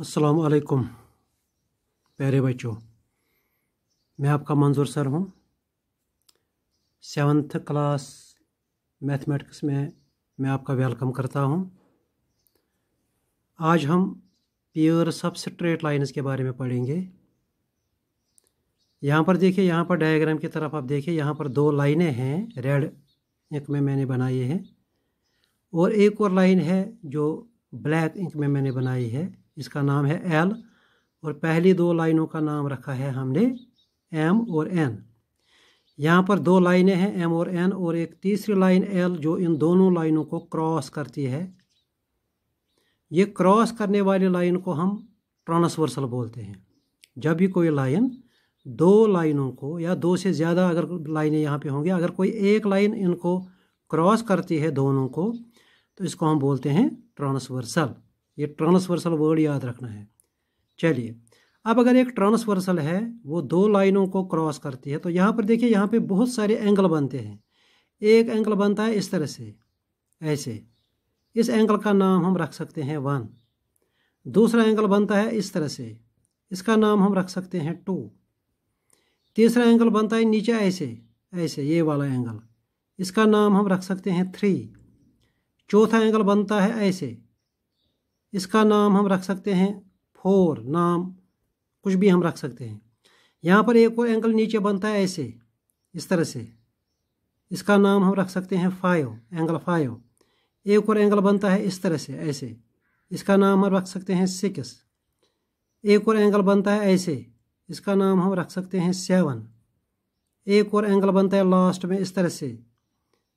असलकुम प्यारे बच्चों मैं आपका मंजूर सर हूँ सेवन्थ क्लास मैथमेटिक्स में मैं आपका वेलकम करता हूँ आज हम पेयर्स ऑफ स्ट्रेट लाइंस के बारे में पढ़ेंगे यहाँ पर देखिए यहाँ पर डायग्राम की तरफ आप देखिए यहाँ पर दो लाइनें हैं रेड इंक में मैंने बनाई है और एक और लाइन है जो ब्लैक इंक में मैंने बनाई है जिसका नाम है एल और पहली दो लाइनों का नाम रखा है हमने एम और एन यहाँ पर दो लाइनें हैं एम और एन और एक तीसरी लाइन एल जो इन दोनों लाइनों को क्रॉस करती है ये क्रॉस करने वाली लाइन को हम ट्रांसवर्सल बोलते हैं जब भी कोई लाइन दो लाइनों को या दो से ज़्यादा अगर लाइनें यहाँ पे होंगी अगर कोई एक लाइन इनको क्रॉस करती है दोनों को तो इसको हम बोलते हैं ट्रांसवर्सल ये ट्रांसवर्सल वर्ड याद रखना है चलिए अब अगर एक ट्रांसवर्सल है वो दो लाइनों को क्रॉस करती है तो यहाँ पर देखिए यहाँ पे बहुत सारे एंगल बनते हैं एक एंगल बनता है इस तरह से ऐसे इस एंगल का नाम हम रख सकते हैं वन दूसरा एंगल बनता है इस तरह से इसका नाम हम रख सकते हैं टू तीसरा एंगल बनता है नीचे ऐसे ऐसे ये वाला एंगल इसका नाम हम रख सकते हैं थ्री चौथा एंगल बनता है ऐसे इसका नाम हम रख सकते हैं फोर नाम कुछ भी हम रख सकते हैं यहाँ पर एक और एंगल नीचे बनता है ऐसे इस तरह से इसका नाम हम रख सकते हैं फाइव एंगल फाइव एक और एंगल बनता है इस तरह से ऐसे इसका नाम हम रख सकते हैं सिक्स एक और एंगल बनता है ऐसे इसका नाम हम रख सकते हैं सेवन एक और एंगल बनता है लास्ट में इस तरह से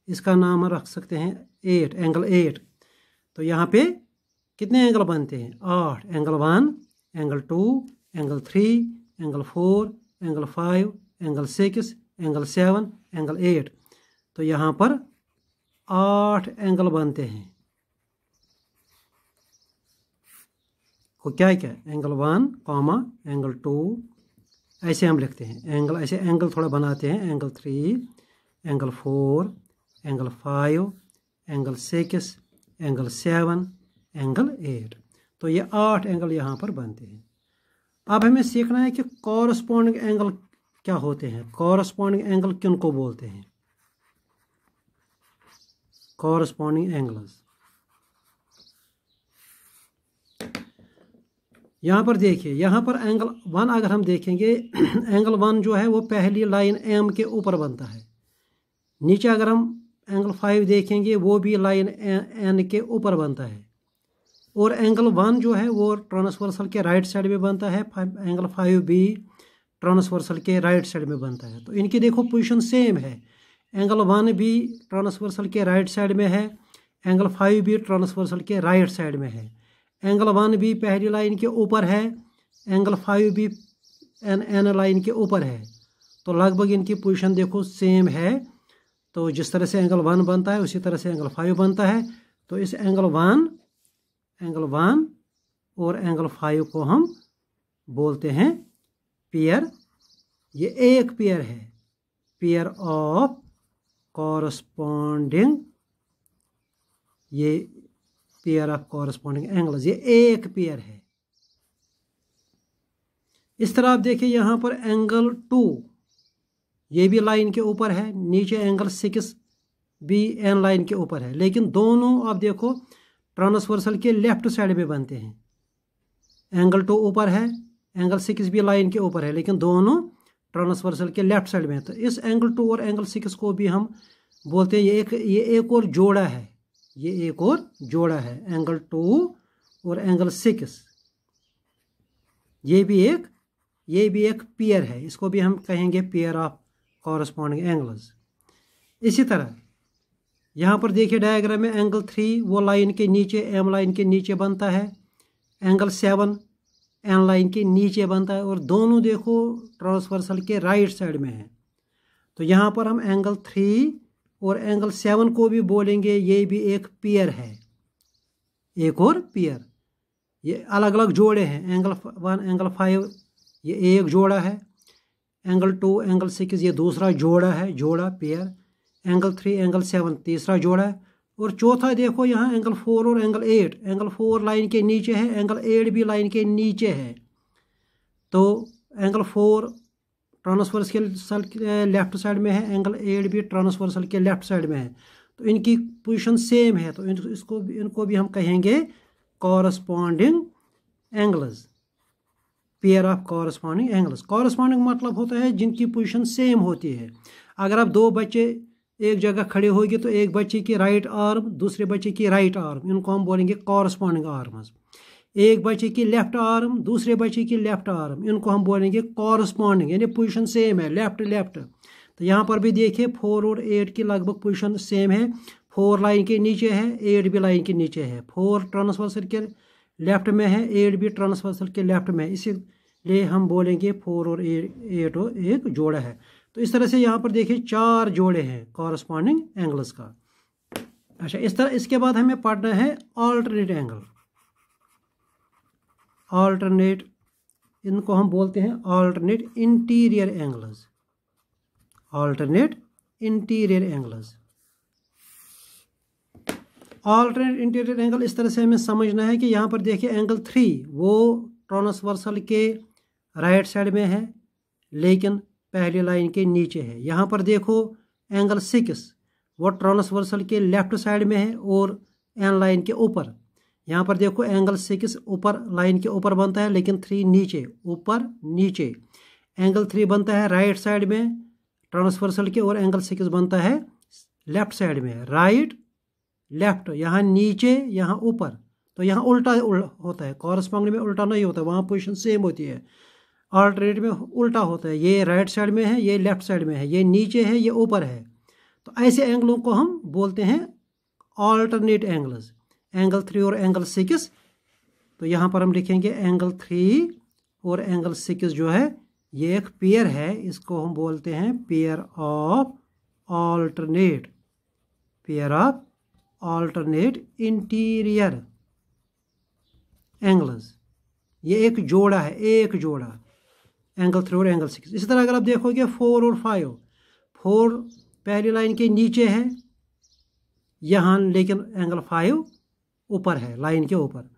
इसका नाम हम रख सकते हैं एट एंगल एट तो यहाँ पे कितने एंगल बनते हैं आठ angle one angle two angle three angle four angle five angle six angle seven angle eight तो यहाँ पर आठ एंगल बनते हैं वो क्या क्या angle one comma angle two ऐसे हम लिखते हैं एंगल ऐसे एंगल थोड़ा बनाते हैं angle three angle four angle five angle six angle seven angle eight तो ये आठ एंगल यहाँ पर बनते हैं अब हमें सीखना है कि कॉरस्पॉन्डिंग एंगल क्या होते हैं कॉरस्पॉन्डिंग एंगल किन को बोलते हैं कॉरस्पॉन्डिंग एंगल्स यहाँ पर देखिए यहाँ पर एंगल वन अगर हम देखेंगे एंगल वन जो है वो पहली लाइन एम के ऊपर बनता है नीचे अगर हम एंगल फाइव देखेंगे वो भी लाइन एन के ऊपर बनता है और एंगल वन जो है वो ट्रांसवर्सल के राइट साइड में बनता है एंगल फाइव बी ट्रांसवर्सल के राइट साइड में बनता है तो इनकी देखो पोजीशन सेम है एंगल वन भी ट्रांसवर्सल के राइट साइड में है एंगल फाइव भी ट्रांसवर्सल के राइट साइड में है एंगल वन भी पहली लाइन के ऊपर है एंगल फाइव भी एन एन लाइन के ऊपर है तो लगभग इनकी पोजीशन देखो सेम है तो जिस तरह से एंगल वन बनता है उसी तरह से एंगल फाइव बनता है तो इस एंगल वन एंगल वन और एंगल फाइव को हम बोलते हैं पेयर ये एक पेयर है पेयर ऑफ कॉरस्पॉन्डिंग ये पेयर ऑफ कॉरस्पॉन्डिंग एंगल्स ये एक पेयर है इस तरह आप देखिए यहां पर एंगल टू ये भी लाइन के ऊपर है नीचे एंगल सिक्स भी एन लाइन के ऊपर है लेकिन दोनों आप देखो ट्रांसवर्सल के लेफ्ट साइड में बनते हैं एंगल टू तो ऊपर है एंगल सिक्स भी लाइन के ऊपर है लेकिन दोनों ट्रांसवर्सल के लेफ्ट साइड में है तो इस एंगल टू और एंगल सिक्स को भी हम बोलते हैं ये एक ये एक और जोड़ा है ये एक और जोड़ा है एंगल टू और एंगल सिक्स ये भी एक ये भी एक पेयर है इसको भी हम कहेंगे पेयर ऑफ कॉरस्पॉन्डिंग एंगल्स इसी तरह यहाँ पर देखिए डायग्राम में एंगल थ्री वो लाइन के नीचे एम लाइन के नीचे बनता है एंगल सेवन एन लाइन के नीचे बनता है और दोनों देखो ट्रांसवर्सल के राइट साइड में है तो यहाँ पर हम एंगल थ्री और एंगल सेवन को भी बोलेंगे ये भी एक पेयर है एक और पेयर ये अलग अलग जोड़े हैं एंगल वन एंगल फाइव ये एक जोड़ा है एंगल टू एंगल सिक्स ये दूसरा जोड़ा है जोड़ा pair angle three angle seven तीसरा जोड़ा है और चौथा देखो यहाँ एंगल फोर और angle eight angle four line के नीचे है एंगल एट भी लाइन के नीचे है तो एंगल फोर ट्रांसवर्सल के लेफ्ट eh, साइड में है एंगल एट भी ट्रांसवर्सल के लेफ्ट साइड में है तो इनकी पोजीशन सेम है तो इसको इनको भी हम कहेंगे corresponding angles pair of corresponding angles corresponding मतलब होता है जिनकी पोजीशन सेम होती है अगर आप दो बच्चे एक जगह खड़े होगी तो एक बच्चे की राइट आर्म दूसरे बच्चे की राइट आर्म इनको हम बोलेंगे कॉरस्पॉन्डिंग आर्म्स एक बच्चे की लेफ़्ट आर्म दूसरे बच्चे की लेफ़्ट आर्म इनको हम बोलेंगे कॉरस्पॉन्डिंग यानी पोजिशन सेम है लेफ़्ट लेफ़्ट तो यहाँ पर भी देखिए फोर और एट की लगभग पोजिशन सेम है फोर लाइन के नीचे है एट भी लाइन के नीचे है फोर ट्रांसवर्सल के लेफ़्ट में है एट भी ट्रांसवर्सल के लेफ़्ट में इसी लिए हम बोलेंगे फोर और एट और एक जोड़ा है तो इस तरह से यहाँ पर देखिए चार जोड़े हैं कॉरस्पॉन्डिंग एंगल्स का अच्छा इस तरह इसके बाद हमें पढ़ना है ऑल्टरनेट एंगल ऑल्टरनेट इनको हम बोलते हैं alternate interior angles alternate interior angles alternate interior angle इस तरह से हमें समझना है कि यहाँ पर देखिए एंगल थ्री वो ट्रांसवर्सल के राइट साइड में है लेकिन पहली लाइन के नीचे है यहाँ पर देखो एंगल सिक्स वो ट्रांसवर्सल के लेफ्ट साइड में है और एन लाइन के ऊपर यहाँ पर देखो एंगल सिक्स ऊपर लाइन के ऊपर बनता है लेकिन थ्री नीचे ऊपर नीचे एंगल थ्री बनता है राइट साइड में ट्रांसवर्सल के और एंगल सिक्स बनता है लेफ्ट साइड में राइट लेफ्ट यहाँ नीचे यहाँ ऊपर तो यहाँ उल्टा होता है कॉरस्पॉन्डिंग में उल्टा नहीं होता वहाँ पोजिशन सेम होती है ऑल्टरनेट में उल्टा होता है ये राइट साइड में है ये लेफ्ट साइड में है ये नीचे है ये ऊपर है तो ऐसे एंगलों को हम बोलते हैं ऑल्टरनेट एंगल्स एंगल थ्री और एंगल सिक्स तो यहाँ पर हम लिखेंगे एंगल थ्री और एंगल सिक्स जो है ये एक पेयर है इसको हम बोलते हैं pair of alternate pair of alternate interior angles ये एक जोड़ा है एक जोड़ा एंगल थ्री और एंगल सिक्स इसी तरह अगर आप देखोगे फोर और फाइव फोर पहली लाइन के नीचे है यहाँ लेकिन एंगल फाइव ऊपर है लाइन के ऊपर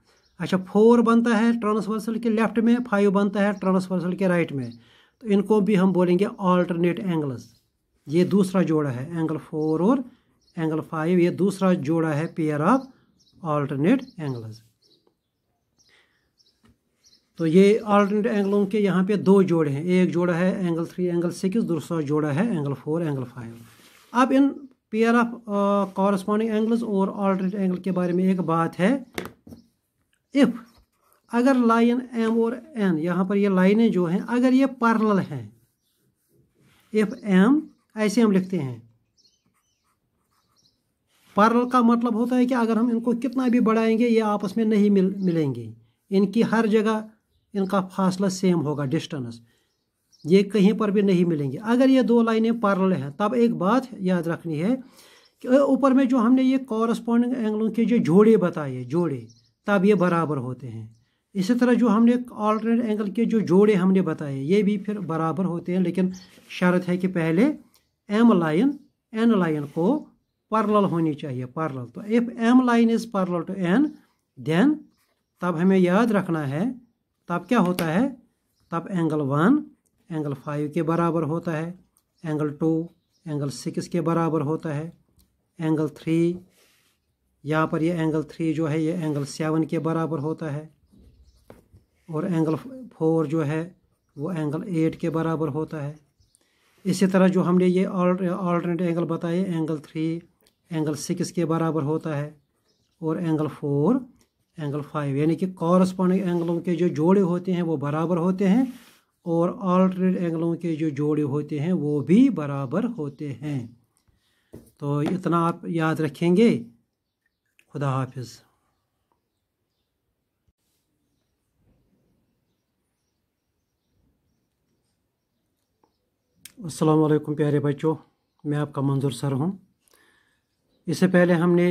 अच्छा फोर बनता है ट्रांसवर्सल के लेफ्ट में फाइव बनता है ट्रांसवर्सल के राइट में तो इनको भी हम बोलेंगे ऑल्टरनेट एंगल्स ये दूसरा जोड़ा है एंगल फोर और एंगल फाइव ये दूसरा जोड़ा है पेयर ऑफ ऑल्टरनेट एंगल्स तो ये ऑल्टरनेट एंगलों के यहाँ पे दो जोड़े हैं एक जोड़ा है एंगल थ्री एंगल सिक्स दूसरा जोड़ा है एंगल फोर एंगल फाइव अब इन पेयर ऑफ कॉरस्पॉन्डिंग एंगल्स और ऑल्टरनेट एंगल के बारे में एक बात है इफ़ अगर लाइन एम और एन यहाँ पर ये लाइनें जो हैं अगर ये पार्ल हैं इफ़ एम ऐसे हम लिखते हैं पार्ल का मतलब होता है कि अगर हम इनको कितना भी बढ़ाएंगे ये आपस में नहीं मिल मिलेंगे इनकी हर जगह इनका फासला सेम होगा डिस्टेंस ये कहीं पर भी नहीं मिलेंगे अगर ये दो लाइनें पैरल हैं तब एक बात याद रखनी है कि ऊपर में जो हमने ये कॉरस्पॉन्डिंग एंगलों के जो जोड़े बताए जोड़े तब ये बराबर होते हैं इसी तरह जो हमने ऑल्टरनेट एंगल के जो जोड़े हमने बताए ये भी फिर बराबर होते हैं लेकिन शर्त है कि पहले एम लाइन एन लाइन को पैरेलल होनी चाहिए पैरेलल तो if M line is parallel to N then तब हमें याद रखना है तब क्या होता है तब एंगल वन एंगल फाइव के बराबर होता है एंगल टू एंगल सिक्स के बराबर होता है एंगल थ्री यहाँ पर ये एंगल थ्री जो है ये एंगल सेवन के बराबर होता है और एंगल फोर जो है वो एंगल एट के बराबर होता है इसी तरह जो हमने ये ऑल्टरनेट एंगल बताए एंगल थ्री एंगल सिक्स के बराबर होता है और एंगल फोर एंगल फाइव यानी कि कॉरस्पॉन्डिंग एंगलों के जो जोड़े होते हैं वो बराबर होते हैं और ऑल्टरनेट एंगलों के जो जोड़े होते हैं वो भी बराबर होते हैं तो इतना आप याद रखेंगे खुदा हाफिज़ असलम प्यारे बच्चों मैं आपका मंजूर सर हूँ इससे पहले हमने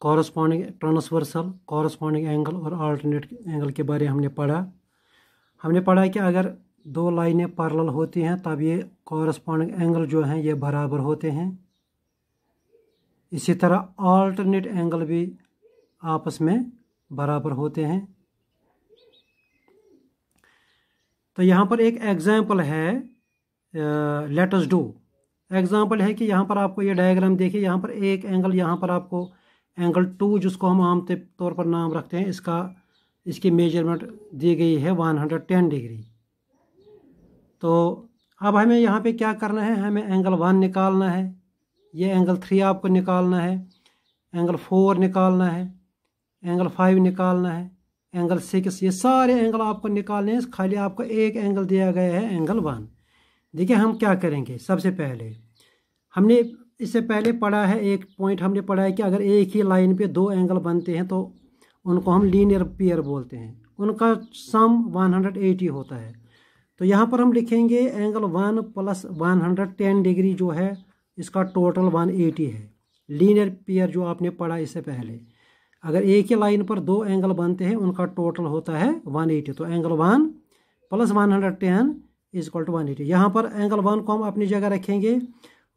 कॉरस्पॉन्डिंग ट्रांसवर्सल कॉरस्पॉन्डिंग एंगल और अल्टरनेट एंगल के बारे हमने पढ़ा हमने पढ़ा कि अगर दो लाइनें पैरेलल होती हैं तब ये कॉरस्पॉन्डिंग एंगल जो हैं ये बराबर होते हैं इसी तरह अल्टरनेट एंगल भी आपस में बराबर होते हैं तो यहाँ पर एक एग्जाम्पल है लेटस डू एग्जाम्पल है कि यहाँ पर आपको ये डायग्राम देखिए यहाँ पर एक एंगल यहाँ पर आपको एंगल टू जिसको हम आम तौर पर नाम रखते हैं इसका इसकी मेजरमेंट दी गई है 110 डिग्री तो अब हमें यहाँ पे क्या करना है हमें एंगल वन निकालना है ये एंगल थ्री आपको निकालना है एंगल फोर निकालना है एंगल फाइव निकालना है एंगल सिक्स ये सारे एंगल आपको निकालने हैं खाली आपको एक एंगल दिया गया है एंगल वन देखिए हम क्या करेंगे सबसे पहले हमने इससे पहले पढ़ा है एक पॉइंट हमने पढ़ा है कि अगर एक ही लाइन पे दो एंगल बनते हैं तो उनको हम लीनियर पेयर बोलते हैं उनका सम 180 होता है तो यहाँ पर हम लिखेंगे angle one plus one degree जो है इसका टोटल 180 है लीनियर पेयर जो आपने पढ़ा इससे पहले अगर एक ही लाइन पर दो एंगल बनते हैं उनका टोटल होता है वन तो angle one plus one hundred ten is equal to one eighty यहाँ पर एंगल वन को हम अपनी जगह रखेंगे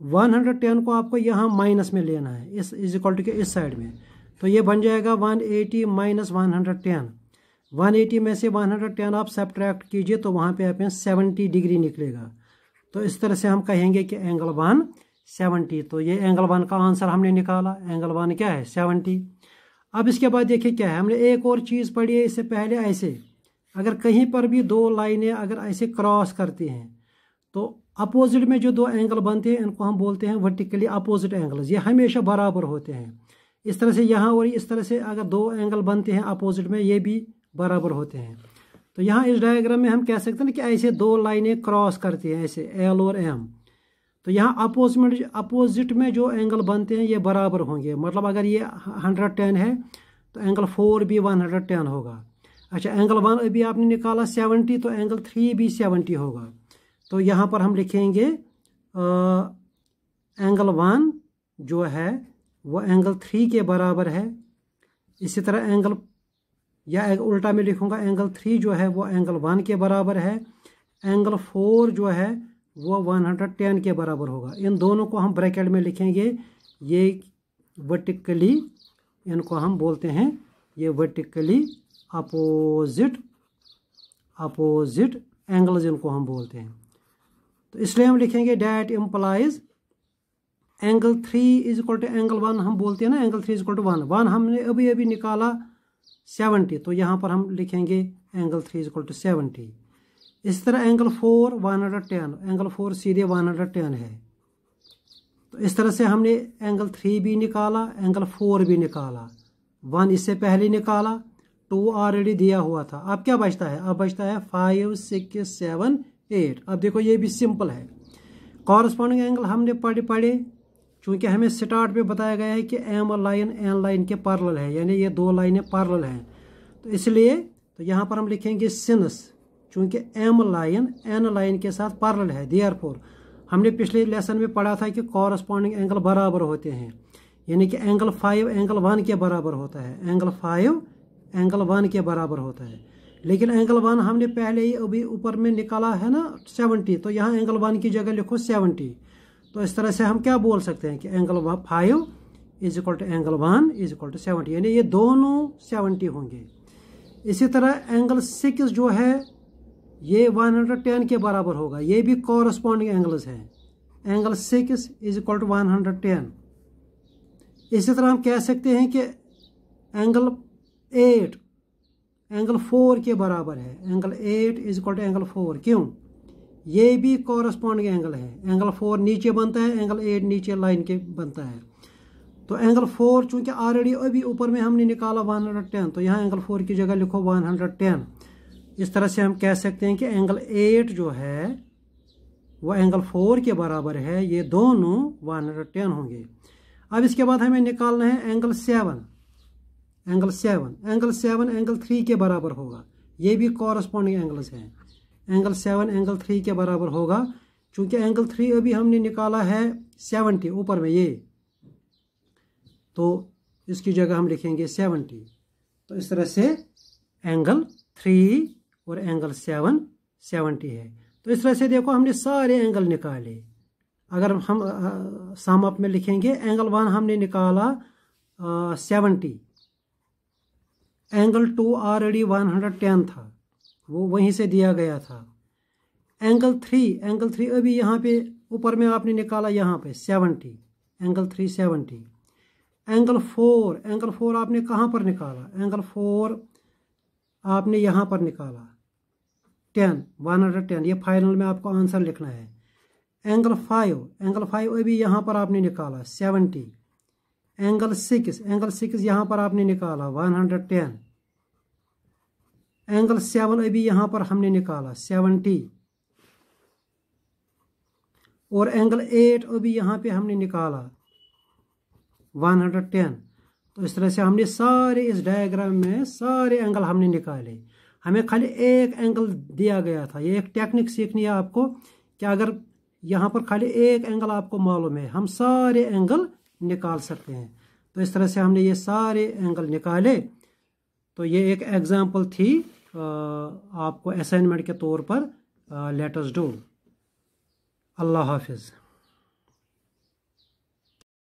110 को आपको यहाँ माइनस में लेना है इस इज इक्वल टू के इस साइड में तो ये बन जाएगा 180 एटी माइनस वन में से 110 आप सब्ट्रैक्ट कीजिए तो वहाँ पे आपके 70 डिग्री निकलेगा तो इस तरह से हम कहेंगे कि एंगल वन 70 तो ये एंगल वन का आंसर हमने निकाला एंगल वन क्या है 70 अब इसके बाद देखिए क्या है हमने एक और चीज़ पढ़ी है इससे पहले ऐसे अगर कहीं पर भी दो लाइनें अगर ऐसे क्रॉस करती हैं तो अपोजिट में जो दो एंगल बनते हैं इनको हम बोलते हैं वर्टिकली अपोजिट एंगल्स ये हमेशा बराबर होते हैं इस तरह से यहाँ और इस तरह से अगर दो एंगल बनते हैं अपोजिट में ये भी बराबर होते हैं तो यहाँ इस डायग्राम में हम कह सकते हैं कि ऐसे दो लाइनें क्रॉस करती हैं ऐसे एल और एम तो यहाँ अपोजिट अपोजिट में जो एंगल बनते हैं ये बराबर होंगे मतलब अगर ये हंड्रेड टेन है तो एंगल फोर भी टेन होगा अच्छा एंगल वन अभी आपने निकाला सेवेंटी तो एंगल थ्री भी सेवेंटी होगा तो यहाँ पर हम लिखेंगे एंगल वन जो है वो एंगल थ्री के बराबर है इसी तरह एंगल या उल्टा में लिखूंगा एंगल थ्री जो है वो एंगल वन के बराबर है एंगल फोर जो है वो वन हंड्रेड टेन के बराबर होगा इन दोनों को हम ब्रैकेट में लिखेंगे ये वर्टिकली इनको हम बोलते हैं ये वर्टिकली अपोजिट अपोजिट एंगल्स इनको हम बोलते हैं तो इसलिए हम लिखेंगे that implies angle three is equal to angle one हम बोलते हैं ना angle three is equal to one one हमने अभी अभी निकाला सेवनटी तो यहाँ पर हम लिखेंगे angle three is equal to seventy इस तरह angle four one hundred ten angle four सीधे वन हंड्रेड टेन है तो इस तरह से हमने एंगल थ्री भी निकाला एंगल फोर भी निकाला वन इससे पहले निकाला टू ऑलरेडी दिया हुआ था अब क्या बचता है अब बचता है फाइव सिक्स सेवन एट अब देखो ये भी सिंपल है कॉरस्पॉन्डिंग एंगल हमने पढ़े पढ़े चूंकि हमें स्टार्ट में बताया गया है कि एम लाइन एन लाइन के पार्लल है यानी ये दो लाइनें पार्लल हैं तो इसलिए तो यहाँ पर हम लिखेंगे सिनस चूंकि एम लाइन एन लाइन के साथ पार्लल है देयर फोर हमने पिछले लेसन में पढ़ा था कि कॉरस्पॉन्डिंग एंगल बराबर होते हैं यानी कि एंगल फाइव एंगल वन के बराबर होता है एंगल फाइव एंगल वन के बराबर होता है लेकिन एंगल वन हमने पहले ही अभी ऊपर में निकाला है ना सेवनटी तो यहाँ एंगल वन की जगह लिखो सेवेंटी तो इस तरह से हम क्या बोल सकते हैं कि angle five is equal to angle one is equal to seventy यानी ये दोनों सेवेंटी होंगे इसी तरह एंगल सिक्स जो है ये वन हंड्रेड टेन के बराबर होगा ये भी कॉरस्पॉन्डिंग एंगल्स हैं angle six is equal to one hundred ten इसी तरह हम कह सकते हैं कि एंगल एट एंगल फोर के बराबर है angle eight is equal to angle four क्यों ये भी कॉरस्पॉन्डिंग एंगल है एंगल फोर नीचे बनता है एंगल एट नीचे लाइन के बनता है तो एंगल फोर चूंकि ऑलरेडी अभी ऊपर में हमने निकाला वन हंड्रेड टेन तो यहाँ एंगल फोर की जगह लिखो वन हंड्रेड टेन इस तरह से हम कह सकते हैं कि एंगल एट जो है वह एंगल फोर के बराबर है ये दोनों वन हंड्रेड टेन होंगे अब इसके बाद हमें निकालना है angle seven angle seven angle seven angle three के बराबर होगा ये भी कॉरस्पॉन्डिंग एंगल्स हैं एंगल सेवन एंगल थ्री के बराबर होगा चूंकि एंगल थ्री अभी हमने निकाला है सेवनटी ऊपर में ये तो इसकी जगह हम लिखेंगे सेवनटी तो इस तरह से एंगल थ्री और एंगल सेवन सेवनटी है तो इस तरह से देखो हमने सारे एंगल निकाले अगर हम सम अप में लिखेंगे एंगल वन हमने निकाला सेवनटी एंगल टू ऑलरेडी 110 था वो वहीं से दिया गया था एंगल थ्री एंगल थ्री अभी यहाँ पे ऊपर में आपने निकाला यहाँ पे 70 angle three seventy angle four angle four आपने कहाँ पर निकाला एंगल फोर आपने यहाँ पर निकाला टेन वन हंड्रेड टेन ये फाइनल में आपको आंसर लिखना है एंगल फाइव एंगल फाइव अभी यहाँ पर आपने निकाला seventy angle six angle six यहाँ पर आपने निकाला one hundred ten angle seven अभी यहाँ पर हमने निकाला सेवेंटी और एंगल एट अभी यहाँ पे हमने निकाला वन हंड्रेड टेन तो इस तरह से हमने सारे इस डायग्राम में सारे एंगल हमने निकाले हमें खाली एक एंगल दिया गया था ये एक टेक्निक सीखनी है आपको कि अगर यहाँ पर खाली एक एंगल आपको मालूम है हम सारे एंगल निकाल सकते हैं तो इस तरह से हमने ये सारे एंगल निकाले तो ये एक एग्ज़ाम्पल थी आपको असाइनमेंट के तौर पर लेटस डू अल्लाह हाफिज़